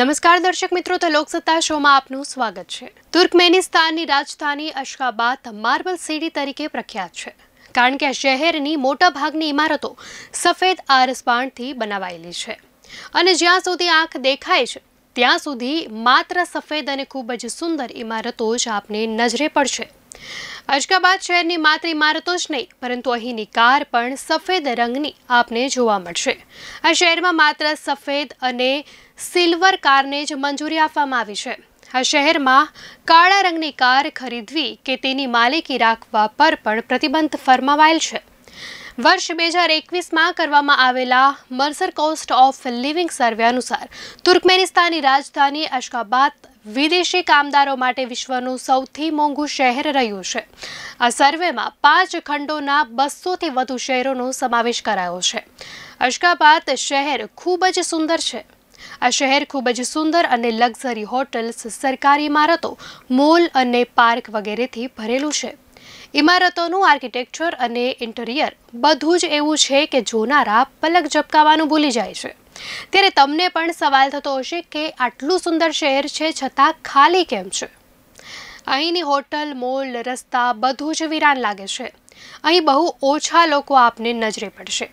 નમસ્કાર દર્શક મિત્રો તો લોકસત્તા શોમાં આપનું સ્વાગત છે તુર્કમેનિસ્તાનની રાજધાની અશ્કાબાદ માર્બલ સિટી તરીકે પ્રખ્યાત છે કારણ કે શહેરની મોટા ભાગની ઇમારતો સફેદ આરસપાણથી બનાવાયેલી છે અને જ્યાં સુધી આંખ દેખાય છે ત્યાં સુધી માત્ર સફેદ અને ખૂબ જ સુંદર ઇમારતો જ આપને નજરે પડશે અજકાબાદ શહેરની માત્ર ઇમારતો જ નહીં પરંતુ અહીંની કાર પણ સફેદ રંગની આપને જોવા મળશે આ શહેરમાં માત્ર સફેદ અને સિલ્વર કારને જ મંજૂરી આપવામાં આવી છે આ શહેરમાં કાળા રંગની કાર ખરીદવી કે તેની માલિકી રાખવા પર પણ પ્રતિબંધ ફરમાવાયેલ છે વર્ષ બે હજાર એકવીસમાં કરવામાં આવેલા Mercer cost of living survey અનુસાર તુર્કમેનિસ્તાનની રાજધાની અશ્કાબાદ વિદેશી કામદારો માટે વિશ્વનું સૌથી મોંઘું શહેર રહ્યું છે આ સર્વેમાં પાંચ ખંડોના બસોથી વધુ શહેરોનો સમાવેશ કરાયો છે અશકાબાદ શહેર ખૂબ જ સુંદર છે આ શહેર ખૂબ જ સુંદર અને લક્ઝરી હોટલ્સ સરકારી ઇમારતો મોલ અને પાર્ક વગેરેથી ભરેલું છે ઇમારતોનું આર્કિટેક્ચર અને ઇન્ટિરિયર બધું જ એવું છે કે જોનારા પલક ઝબકાવાનું ભૂલી જાય છે ત્યારે તમને પણ સવાલ થતો હશે કે આટલું સુંદર શહેર છે છતાં ખાલી કેમ છે અહીંની હોટલ મોલ રસ્તા બધું જ વિરાન લાગે છે અહીં બહુ ઓછા લોકો આપને નજરે પડશે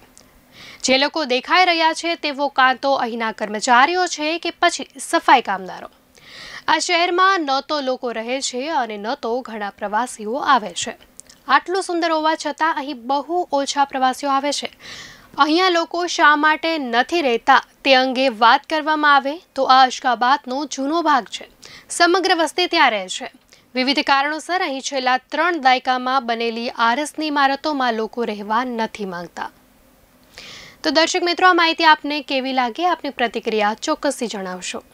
જે લોકો દેખાઈ રહ્યા છે તેવો કાં તો અહીંના કર્મચારીઓ છે કે પછી સફાઈ કામદારો આ શહેરમાં ન તો લોકો રહે છે અને ન તો ઘણા પ્રવાસીઓ આવે છે આટલું સુંદર હોવા છતાં અહીં બહુ ઓછા પ્રવાસીઓ આવે છે અહીંયા લોકો શા માટે નથી રહેતા તે અંગે વાત કરવામાં આવે તો આ અશકાબાદનો જૂનો ભાગ છે સમગ્ર વસ્તી ત્યાં રહે છે વિવિધ કારણોસર અહીં છેલ્લા ત્રણ દાયકામાં બનેલી આરસની ઇમારતોમાં લોકો રહેવા નથી માંગતા તો દર્શક મિત્રો આ માહિતી આપને કેવી લાગે આપની પ્રતિક્રિયા ચોક્કસથી જણાવશો